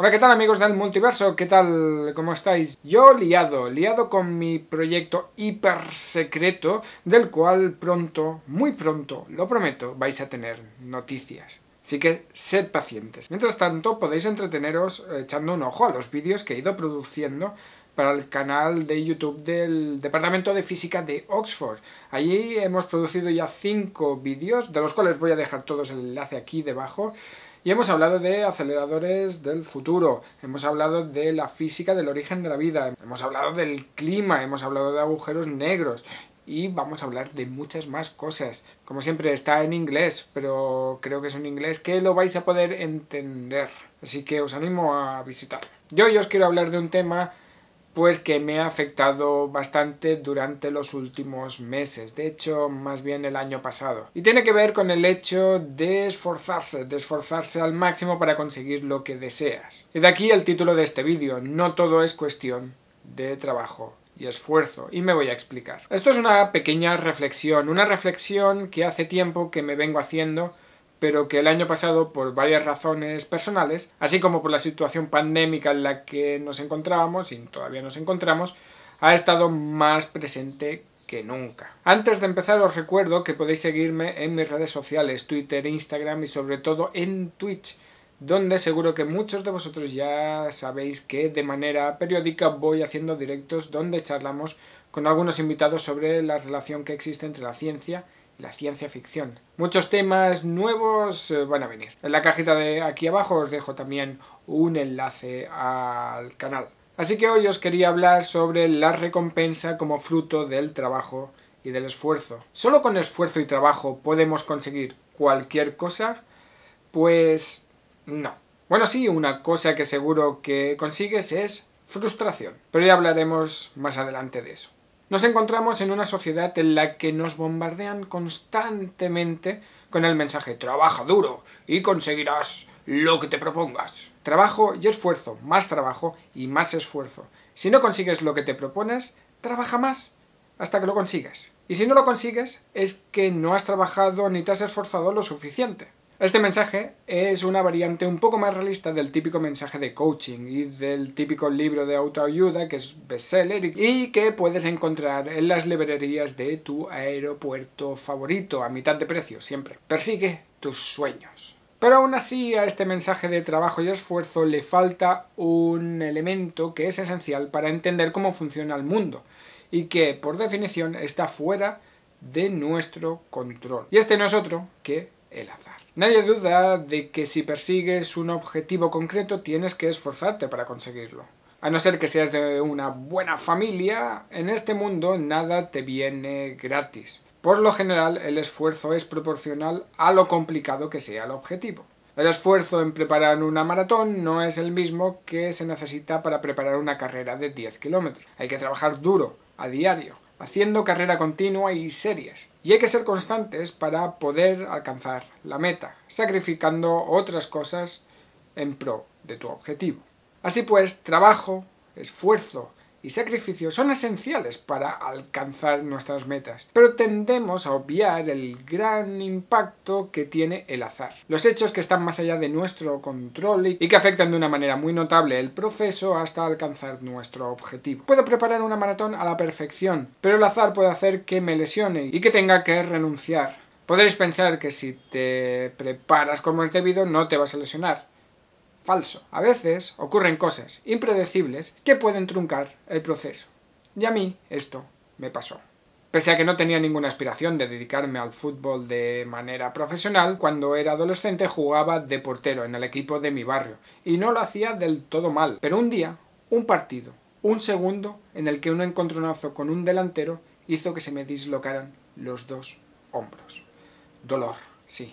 Hola, ¿qué tal amigos del multiverso? ¿Qué tal? ¿Cómo estáis? Yo liado, liado con mi proyecto hiper secreto, del cual pronto, muy pronto, lo prometo, vais a tener noticias. Así que sed pacientes. Mientras tanto, podéis entreteneros echando un ojo a los vídeos que he ido produciendo para el canal de YouTube del Departamento de Física de Oxford. Allí hemos producido ya cinco vídeos, de los cuales voy a dejar todos el enlace aquí debajo. Y hemos hablado de aceleradores del futuro, hemos hablado de la física del origen de la vida, hemos hablado del clima, hemos hablado de agujeros negros y vamos a hablar de muchas más cosas. Como siempre está en inglés, pero creo que es un inglés que lo vais a poder entender, así que os animo a visitar. Yo hoy os quiero hablar de un tema pues que me ha afectado bastante durante los últimos meses, de hecho más bien el año pasado. Y tiene que ver con el hecho de esforzarse, de esforzarse al máximo para conseguir lo que deseas. Y de aquí el título de este vídeo, no todo es cuestión de trabajo y esfuerzo, y me voy a explicar. Esto es una pequeña reflexión, una reflexión que hace tiempo que me vengo haciendo pero que el año pasado, por varias razones personales, así como por la situación pandémica en la que nos encontrábamos y todavía nos encontramos, ha estado más presente que nunca. Antes de empezar os recuerdo que podéis seguirme en mis redes sociales, Twitter, Instagram y sobre todo en Twitch, donde seguro que muchos de vosotros ya sabéis que de manera periódica voy haciendo directos donde charlamos con algunos invitados sobre la relación que existe entre la ciencia la ciencia ficción. Muchos temas nuevos eh, van a venir. En la cajita de aquí abajo os dejo también un enlace al canal. Así que hoy os quería hablar sobre la recompensa como fruto del trabajo y del esfuerzo. ¿Solo con esfuerzo y trabajo podemos conseguir cualquier cosa? Pues no. Bueno, sí, una cosa que seguro que consigues es frustración, pero ya hablaremos más adelante de eso. Nos encontramos en una sociedad en la que nos bombardean constantemente con el mensaje trabaja duro y conseguirás lo que te propongas. Trabajo y esfuerzo, más trabajo y más esfuerzo. Si no consigues lo que te propones, trabaja más hasta que lo consigas. Y si no lo consigues, es que no has trabajado ni te has esforzado lo suficiente. Este mensaje es una variante un poco más realista del típico mensaje de coaching y del típico libro de autoayuda que es bestseller y que puedes encontrar en las librerías de tu aeropuerto favorito a mitad de precio siempre. Persigue tus sueños. Pero aún así a este mensaje de trabajo y esfuerzo le falta un elemento que es esencial para entender cómo funciona el mundo y que por definición está fuera de nuestro control. Y este no es otro que el azar. Nadie duda de que si persigues un objetivo concreto tienes que esforzarte para conseguirlo. A no ser que seas de una buena familia, en este mundo nada te viene gratis. Por lo general, el esfuerzo es proporcional a lo complicado que sea el objetivo. El esfuerzo en preparar una maratón no es el mismo que se necesita para preparar una carrera de 10 kilómetros. Hay que trabajar duro, a diario haciendo carrera continua y series. Y hay que ser constantes para poder alcanzar la meta, sacrificando otras cosas en pro de tu objetivo. Así pues, trabajo, esfuerzo y sacrificio son esenciales para alcanzar nuestras metas, pero tendemos a obviar el gran impacto que tiene el azar. Los hechos que están más allá de nuestro control y que afectan de una manera muy notable el proceso hasta alcanzar nuestro objetivo. Puedo preparar una maratón a la perfección, pero el azar puede hacer que me lesione y que tenga que renunciar. Podréis pensar que si te preparas como es debido no te vas a lesionar, falso. A veces ocurren cosas impredecibles que pueden truncar el proceso. Y a mí esto me pasó. Pese a que no tenía ninguna aspiración de dedicarme al fútbol de manera profesional, cuando era adolescente jugaba de portero en el equipo de mi barrio y no lo hacía del todo mal. Pero un día, un partido, un segundo en el que un encontronazo con un delantero hizo que se me dislocaran los dos hombros. Dolor, sí,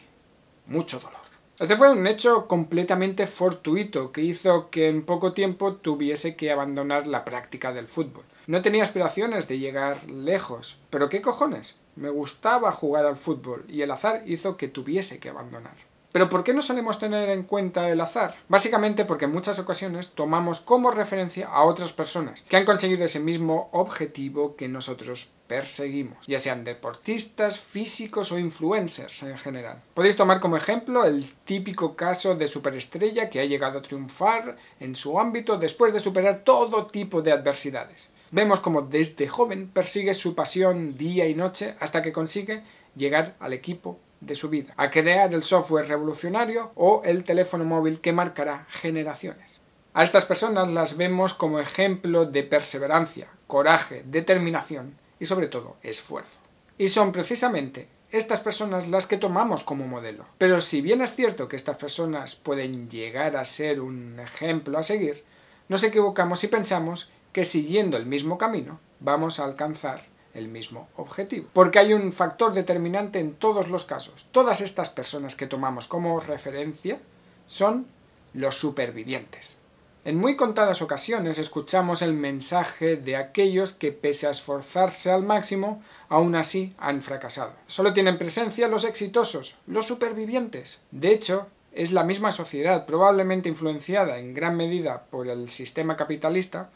mucho dolor. Este fue un hecho completamente fortuito que hizo que en poco tiempo tuviese que abandonar la práctica del fútbol. No tenía aspiraciones de llegar lejos, pero qué cojones, me gustaba jugar al fútbol y el azar hizo que tuviese que abandonar. Pero ¿por qué no solemos tener en cuenta el azar? Básicamente porque en muchas ocasiones tomamos como referencia a otras personas que han conseguido ese mismo objetivo que nosotros perseguimos, ya sean deportistas, físicos o influencers en general. Podéis tomar como ejemplo el típico caso de superestrella que ha llegado a triunfar en su ámbito después de superar todo tipo de adversidades. Vemos como desde joven persigue su pasión día y noche hasta que consigue llegar al equipo de su vida, a crear el software revolucionario o el teléfono móvil que marcará generaciones. A estas personas las vemos como ejemplo de perseverancia, coraje, determinación y sobre todo esfuerzo. Y son precisamente estas personas las que tomamos como modelo. Pero si bien es cierto que estas personas pueden llegar a ser un ejemplo a seguir, nos equivocamos si pensamos que siguiendo el mismo camino vamos a alcanzar el mismo objetivo. Porque hay un factor determinante en todos los casos. Todas estas personas que tomamos como referencia son los supervivientes. En muy contadas ocasiones escuchamos el mensaje de aquellos que pese a esforzarse al máximo, aún así han fracasado. Solo tienen presencia los exitosos, los supervivientes. De hecho, es la misma sociedad, probablemente influenciada en gran medida por el sistema capitalista,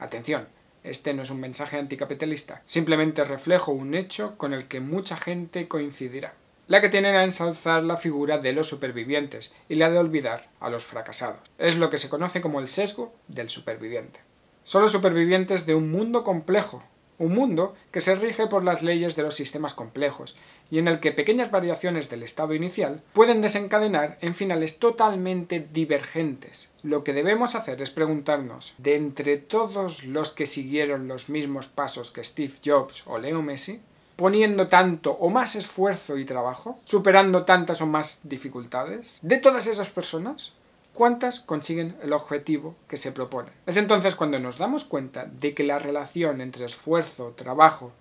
atención, este no es un mensaje anticapitalista, simplemente reflejo un hecho con el que mucha gente coincidirá. La que tienen a ensalzar la figura de los supervivientes y la de olvidar a los fracasados. Es lo que se conoce como el sesgo del superviviente. Son los supervivientes de un mundo complejo, un mundo que se rige por las leyes de los sistemas complejos y en el que pequeñas variaciones del estado inicial pueden desencadenar en finales totalmente divergentes. Lo que debemos hacer es preguntarnos, de entre todos los que siguieron los mismos pasos que Steve Jobs o Leo Messi, poniendo tanto o más esfuerzo y trabajo, superando tantas o más dificultades, de todas esas personas, cuántas consiguen el objetivo que se propone. Es entonces cuando nos damos cuenta de que la relación entre esfuerzo, trabajo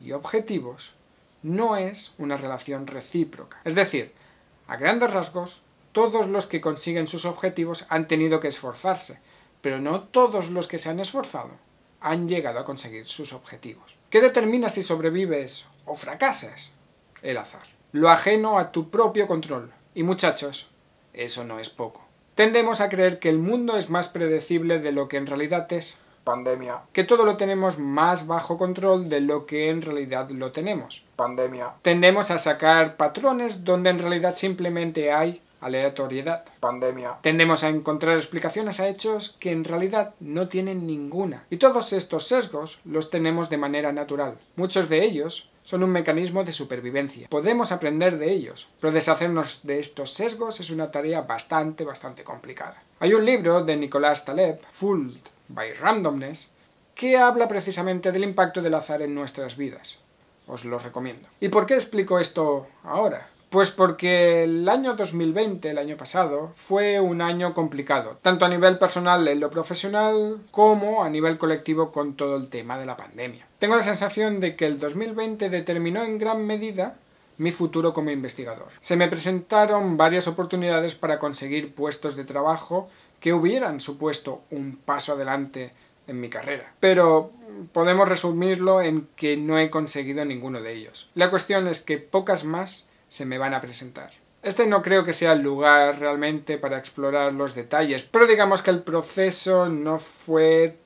y objetivos no es una relación recíproca. Es decir, a grandes rasgos, todos los que consiguen sus objetivos han tenido que esforzarse, pero no todos los que se han esforzado han llegado a conseguir sus objetivos. ¿Qué determina si sobrevives o fracasas? El azar. Lo ajeno a tu propio control. Y muchachos, eso no es poco. Tendemos a creer que el mundo es más predecible de lo que en realidad es pandemia. Que todo lo tenemos más bajo control de lo que en realidad lo tenemos. Pandemia. Tendemos a sacar patrones donde en realidad simplemente hay aleatoriedad. Pandemia. Tendemos a encontrar explicaciones a hechos que en realidad no tienen ninguna. Y todos estos sesgos los tenemos de manera natural. Muchos de ellos son un mecanismo de supervivencia. Podemos aprender de ellos, pero deshacernos de estos sesgos es una tarea bastante, bastante complicada. Hay un libro de Nicolás Taleb, Fooled by Randomness, que habla precisamente del impacto del azar en nuestras vidas. Os lo recomiendo. ¿Y por qué explico esto ahora? Pues porque el año 2020, el año pasado, fue un año complicado, tanto a nivel personal en lo profesional como a nivel colectivo con todo el tema de la pandemia. Tengo la sensación de que el 2020 determinó en gran medida mi futuro como investigador. Se me presentaron varias oportunidades para conseguir puestos de trabajo que hubieran supuesto un paso adelante en mi carrera. Pero podemos resumirlo en que no he conseguido ninguno de ellos. La cuestión es que pocas más se me van a presentar. Este no creo que sea el lugar realmente para explorar los detalles, pero digamos que el proceso no fue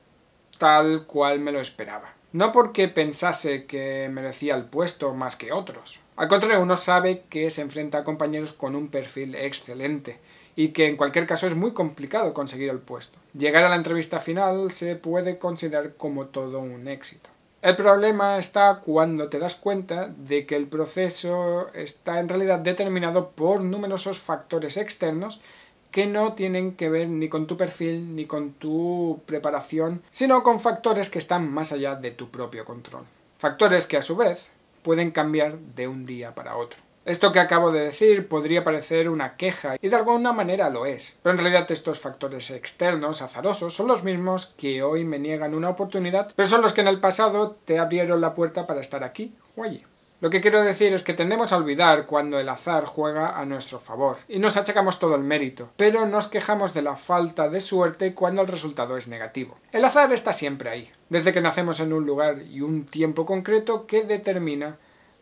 tal cual me lo esperaba. No porque pensase que merecía el puesto más que otros. Al contrario, uno sabe que se enfrenta a compañeros con un perfil excelente y que en cualquier caso es muy complicado conseguir el puesto. Llegar a la entrevista final se puede considerar como todo un éxito. El problema está cuando te das cuenta de que el proceso está en realidad determinado por numerosos factores externos que no tienen que ver ni con tu perfil ni con tu preparación, sino con factores que están más allá de tu propio control. Factores que a su vez pueden cambiar de un día para otro. Esto que acabo de decir podría parecer una queja, y de alguna manera lo es, pero en realidad estos factores externos, azarosos, son los mismos que hoy me niegan una oportunidad, pero son los que en el pasado te abrieron la puerta para estar aquí o allí. Lo que quiero decir es que tendemos a olvidar cuando el azar juega a nuestro favor, y nos achacamos todo el mérito, pero nos quejamos de la falta de suerte cuando el resultado es negativo. El azar está siempre ahí, desde que nacemos en un lugar y un tiempo concreto que determina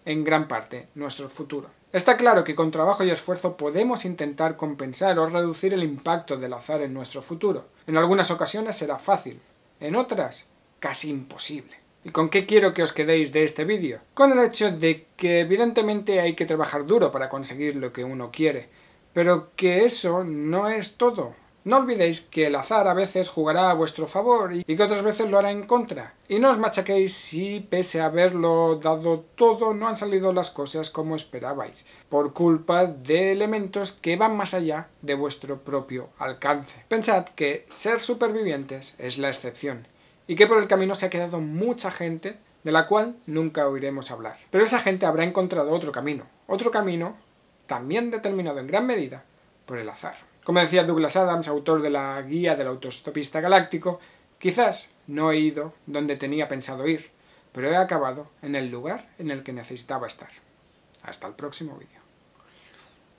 en gran parte nuestro futuro. Está claro que con trabajo y esfuerzo podemos intentar compensar o reducir el impacto del azar en nuestro futuro. En algunas ocasiones será fácil, en otras casi imposible. ¿Y con qué quiero que os quedéis de este vídeo? Con el hecho de que evidentemente hay que trabajar duro para conseguir lo que uno quiere, pero que eso no es todo. No olvidéis que el azar a veces jugará a vuestro favor y que otras veces lo hará en contra. Y no os machaquéis si, pese a haberlo dado todo, no han salido las cosas como esperabais, por culpa de elementos que van más allá de vuestro propio alcance. Pensad que ser supervivientes es la excepción, y que por el camino se ha quedado mucha gente de la cual nunca oiremos hablar. Pero esa gente habrá encontrado otro camino, otro camino también determinado en gran medida por el azar. Como decía Douglas Adams, autor de la Guía del Autostopista Galáctico, quizás no he ido donde tenía pensado ir, pero he acabado en el lugar en el que necesitaba estar. Hasta el próximo vídeo.